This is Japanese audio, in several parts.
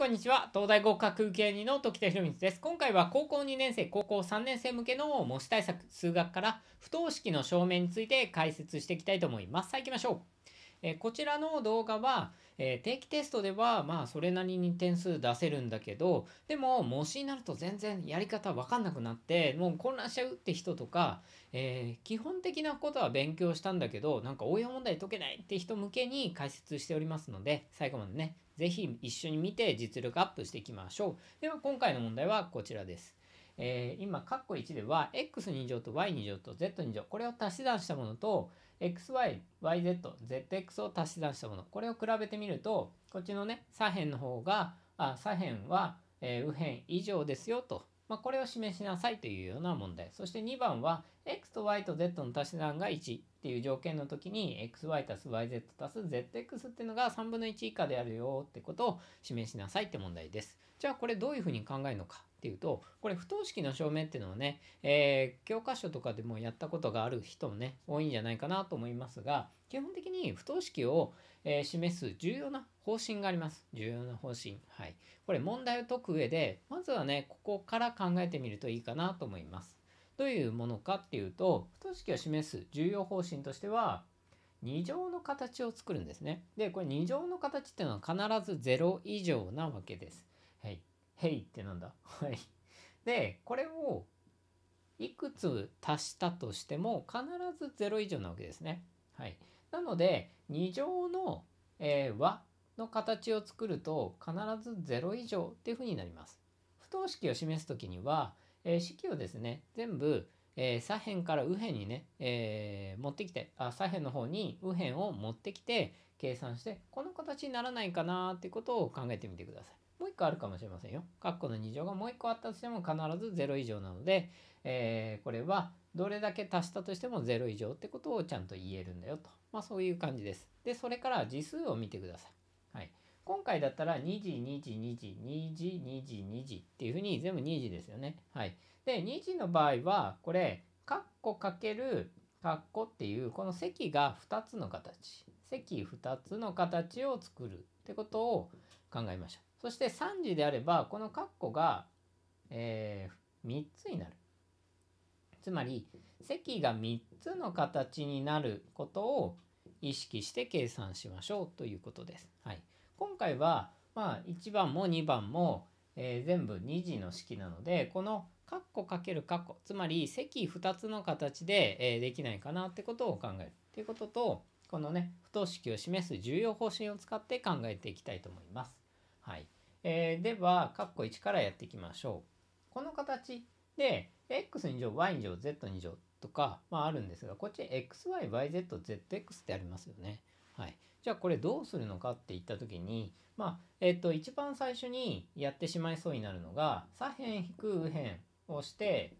こんにちは。東大合格受け人の時田博光です。今回は高校2年生、高校3年生向けの模試対策、数学から不等式の証明について解説していきたいと思います。さあ行きましょう。えこちらの動画は、え定期テストではまあそれなりに点数出せるんだけどでも模試になると全然やり方分かんなくなってもう混乱しちゃうって人とか、えー、基本的なことは勉強したんだけどなんか応用問題解けないって人向けに解説しておりますので最後までね是非一緒に見て実力アップしていきましょうでは今回の問題はこちらです。えー、今、括弧1では x2 乗と y2 乗と z2 乗これを足し算したものと、xyyzzx を足し算したものこれを比べてみるとこっちのね左辺の方があ左辺は、えー、右辺以上ですよと、まあ、これを示しなさいというような問題そして2番は x と y と z の足し算が1っていう条件の時に xy 足す yz 足す zx っていうのが3分の1以下であるよってことを示しなさいって問題ですじゃあこれどういうふうに考えるのかっていうとこれ不等式の証明っていうのはね、えー、教科書とかでもやったことがある人もね多いんじゃないかなと思いますが基本的に不等式を、えー、示す重要な方針があります重要な方針はいこれ問題を解く上でまずはねここから考えてみるといいかなと思いますどういうものかっていうと不等式を示す重要方針としては2乗の形を作るんですね。で、これ2乗の形っていうのは必ず0以上なわけです。ヘイってなんだ。はい。で、これをいくつ足したとしても必ず0以上なわけですね。はい。なので、2乗の、えー、和の形を作ると必ず0以上っていうふうになります。不等式を示す時には、えー、式をですね、全部、えー、左辺から右辺にね、えー、持ってきてあ、左辺の方に右辺を持ってきて計算して、この形にならないかなっていうことを考えてみてください。もう1個あるかもしれませんよ。括弧の2乗がもう1個あったとしても必ず0以上なので、えー、これはどれだけ足したとしても0以上ってことをちゃんと言えるんだよと。まあそういう感じです。で、それから次数を見てください。はい。今回だったら2時、2時、2時、2時、2時、2時っていうふうに全部2時ですよね。はい。で、2時の場合は、これ、括弧コかけるカッっていうこの積が2つの形積2つの形を作るってことを考えましょう。そして3次であればこの括弧が、えー、3つになる。つまり積が3つの形になることを意識して計算しましょうということです。はい、今回は、まあ、1番も2番も、えー、全部2次の式なのでこの括弧コかけるカッつまり積2つの形で、えー、できないかなってことを考えるっていうこととこのね不等式を示す重要方針を使って考えていきたいと思います。はい。えー、では、括弧1からやっていきましょう。この形で、x2 乗、y2 乗、z2 乗とか、まああるんですが、こっち xy、yz、zx ってありますよね。はい。じゃあこれどうするのかって言ったときに、まあ、えっ、ー、と、一番最初にやってしまいそうになるのが、左辺引く右辺をして、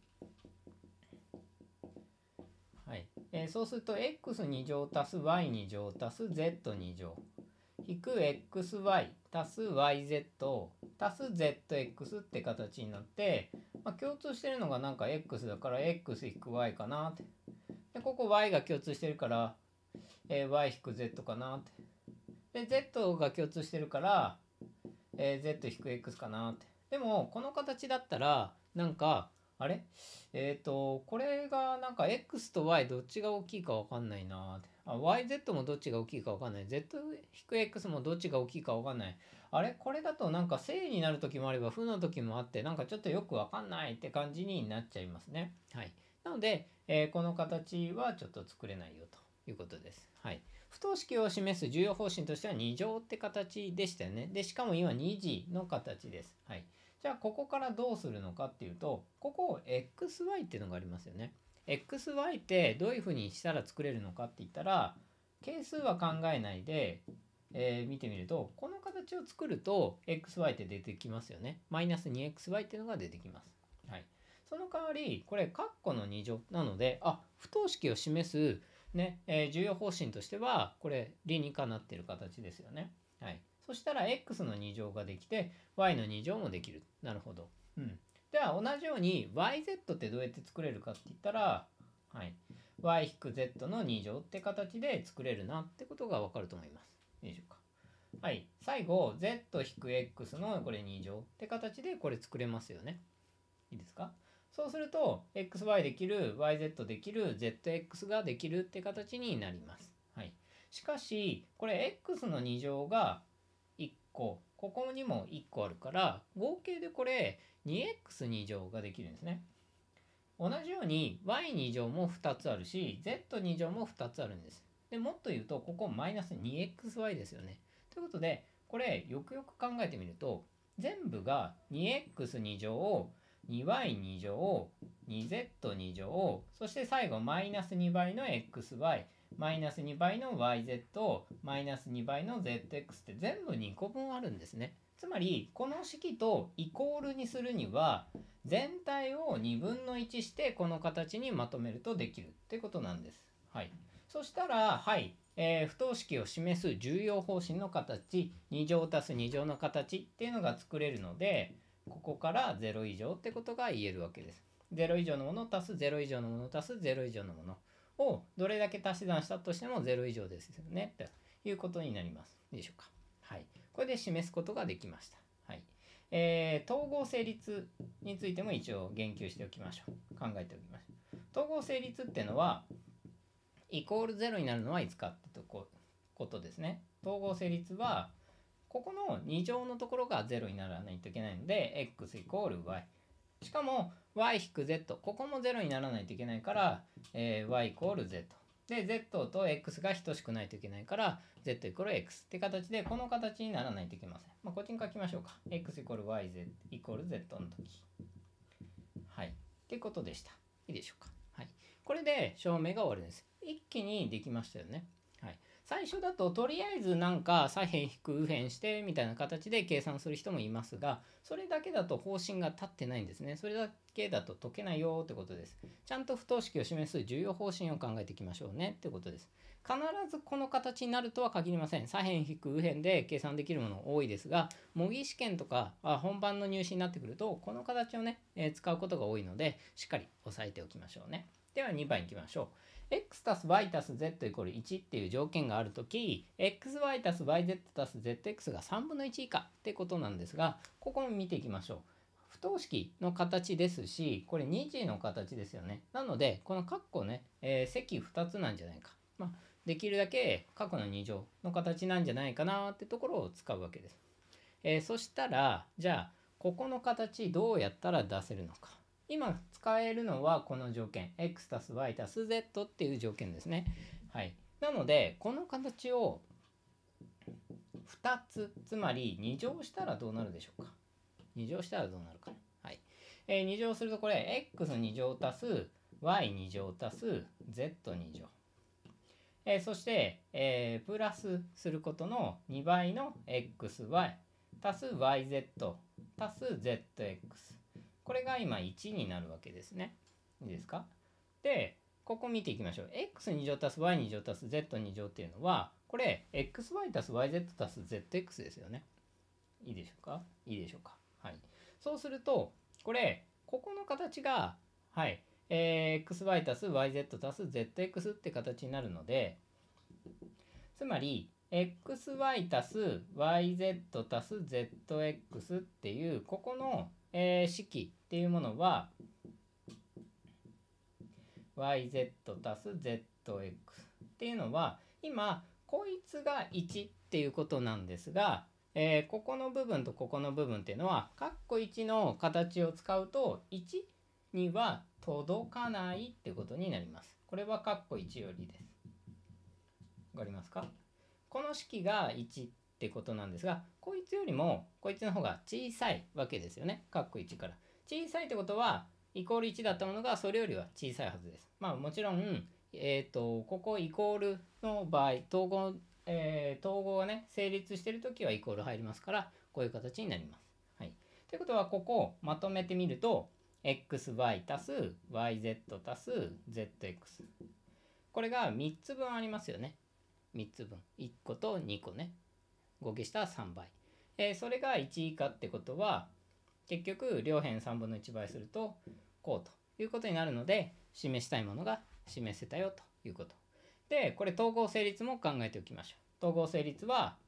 はい。えー、そうすると、x2 乗足す y2 乗足す z2 乗引く xy 足す yz 足す zx って形になって、まあ、共通してるのがなんか x だから x 引く y かなってでここ y が共通してるから、えー、y 引く z かなってで z が共通してるから、えー、z 引く x かなってでもこの形だったらなんかあれえっ、ー、とこれがなんか x と y どっちが大きいか分かんないなって YZ もどっちが大きいか分かんない Z-X もどっちが大きいか分かんないあれこれだとなんか正になる時もあれば負の時もあってなんかちょっとよく分かんないって感じになっちゃいますねはいなので、えー、この形はちょっと作れないよということですはい不等式を示す重要方針としては2乗って形でしたよねでしかも今2次の形ですはいじゃあここからどうするのかっていうとここを xy っていうのがありますよね XY ってどういうふうにしたら作れるのかって言ったら係数は考えないで、えー、見てみるとこの形を作ると XY って出てきますよね。マイナス 2XY っていうのが出てきます。はい、その代わりこれ括弧の2乗なのであ不等式を示すね、えー、重要方針としてはこれ理にかなってる形ですよね。はい、そしたら x の2乗ができて y の2乗もできる。なるほど。うん。では同じように yz ってどうやって作れるかって言ったら、はい、y-z の2乗って形で作れるなってことがわかると思います。いいでしょうか。はい、最後 z-x のこれ2乗って形でこれ作れますよね。いいですかそうすると xy できる yz できる zx ができるって形になります。はい、しかしこれ x の2乗が1個ここにも1個あるから合計でこれ 2x2 乗ができるんですね。同じように y2 乗も2つあるし z2 乗も2つあるんです。でもっと言うとここマイナス 2xy ですよね。ということでこれよくよく考えてみると全部が 2x2 乗を 2y2 乗 2z2 乗そして最後マイナス2倍の xy マイナス2倍の yz とマイナス2倍の zx って全部2個分あるんですね。つまりこの式とイコールにするには全体を2分の1してこの形にまとめるとできるってことなんです。はい、そしたら、はいえー、不等式を示す重要方針の形2乗足す2乗の形っていうのが作れるのでここから0以上ってことが言えるわけです。0以上のもの足す0以上のもの足す0以上のもの。をどれだけ足し算したとしても0以上ですよねということになりますでしょうか。はい、これで示すことができました。はいえー、統合成立についても一応言及しておきましょう。考えておきましょう。統合成立っていうのはイコール0になるのはいつかってとこことですね。統合成立はここの2乗のところが0にならないといけないので x イコール y。しかも y-z ここも0にならないといけないから、えー、y イコール z で z と x が等しくないといけないから z イコール x って形でこの形にならないといけません、まあ、こっちに書きましょうか x イコール yz イコール z の時はいってことでしたいいでしょうかはいこれで証明が終わりです一気にできましたよね最初だととりあえずなんか左辺引く右辺してみたいな形で計算する人もいますがそれだけだと方針が立ってないんですねそれだけだと解けないよってことですちゃんと不等式を示す重要方針を考えていきましょうねってことです必ずこの形になるとは限りません左辺引く右辺で計算できるもの多いですが模擬試験とか本番の入試になってくるとこの形をね、えー、使うことが多いのでしっかり押さえておきましょうねでは2番いきましょう x たす y たす z イコール1っていう条件がある時 xy たす yz たす zx が3分の1以下ってことなんですがここも見ていきましょう。不等式の形ですしこれ2次の形ですよね。なのでこの括弧ね、えー、積2つなんじゃないか。まあ、できるだけ過去の2乗の形なんじゃないかなってところを使うわけです。えー、そしたらじゃあここの形どうやったら出せるのか。今使えるのはこの条件 x たす y たす z っていう条件ですね。はい、なのでこの形を2つつまり2乗したらどうなるでしょうか2乗したらどうなるかはいえー、2乗するとこれ x2 乗足す y2 乗足す z2 乗、えー、そして、えー、プラスすることの2倍の xy 足す yz 足す zx これが今1になるわけですね。いいですかでここ見ていきましょう。x 二乗足す y 二乗足す z 二乗っていうのはこれ xy 足す yz 足す zx ですよね。いいでしょうかいいでしょうかはい。そうするとこれここの形がはい、えー、xy 足す yz 足す zx って形になるのでつまり xy 足す yz 足す zx っていうここの、えー、式っていうものは yz たす zx っていうのは今こいつが1っていうことなんですが、えー、ここの部分とここの部分っていうのは括弧1の形を使うと1には届かないってことになります。これは括弧1よりです。わかりますかこの式が1ってことなんですがこいつよりもこいつの方が小さいわけですよね括弧1から。小さいってことは、イコール1だったものがそれよりは小さいはずです。まあもちろん、えっ、ー、と、ここイコールの場合、統合、えー、統合がね、成立してるときはイコール入りますから、こういう形になります。はい。ということは、ここをまとめてみると、xy 足す yz 足す zx。これが3つ分ありますよね。3つ分。1個と2個ね。合計したら3倍。えー、それが1以下ってことは、結局両辺3分の1倍するとこうということになるので示したいものが示せたよということ。でこれ統合成立も考えておきましょう。統合成立は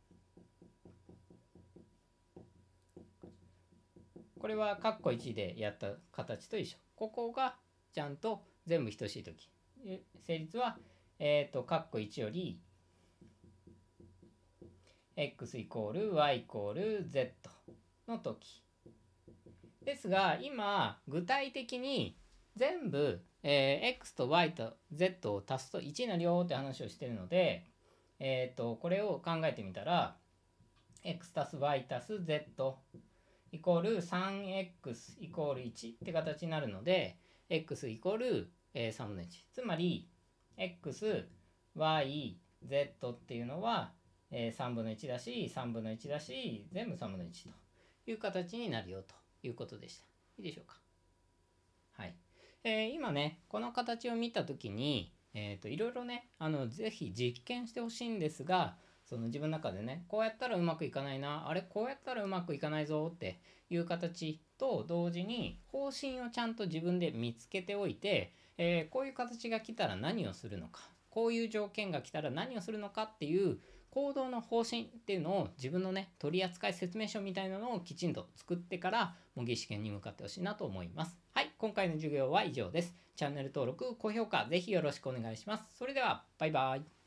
これは括弧1でやった形と一緒。ここがちゃんと全部等しい時成立はえっ、ー、と括弧1より x イコール y イコール z の時ですが今具体的に全部、えー、x と y と z を足すと1になるよって話をしてるので、えーと、これを考えてみたら x 足す y 足す z イコール 3x イコール1って形になるので x イコール、え3分の1つまり xyz っていうのは、え3分の1だし3分の1だし全部3分の1という形になるよと。いうことでした。いいでしょうか。はい。えー、今ね、この形を見た時に、えっ、ー、と、いろいろね、あの、ぜひ実験してほしいんですが、その自分の中でね、こうやったらうまくいかないな、あれ、こうやったらうまくいかないぞっていう形と同時に、方針をちゃんと自分で見つけておいて、えー、こういう形が来たら何をするのか、こういう条件が来たら何をするのかっていう行動の方針っていうのを自分のね取扱説明書みたいなのをきちんと作ってから模擬試験に向かってほしいなと思いますはい今回の授業は以上ですチャンネル登録高評価ぜひよろしくお願いしますそれではバイバイ